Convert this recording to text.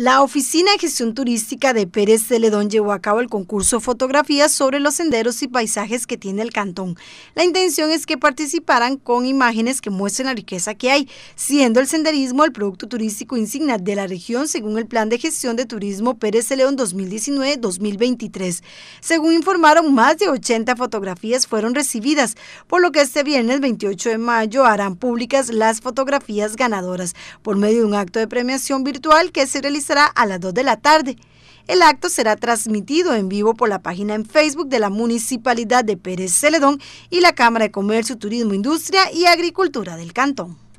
La Oficina de Gestión Turística de Pérez Celedón llevó a cabo el concurso Fotografías sobre los senderos y paisajes que tiene el cantón. La intención es que participaran con imágenes que muestren la riqueza que hay, siendo el senderismo el producto turístico insignia de la región según el Plan de Gestión de Turismo Pérez Celedón 2019-2023. Según informaron, más de 80 fotografías fueron recibidas, por lo que este viernes 28 de mayo harán públicas las fotografías ganadoras por medio de un acto de premiación virtual que se realizará a las 2 de la tarde. El acto será transmitido en vivo por la página en Facebook de la Municipalidad de Pérez Celedón y la Cámara de Comercio, Turismo, Industria y Agricultura del Cantón.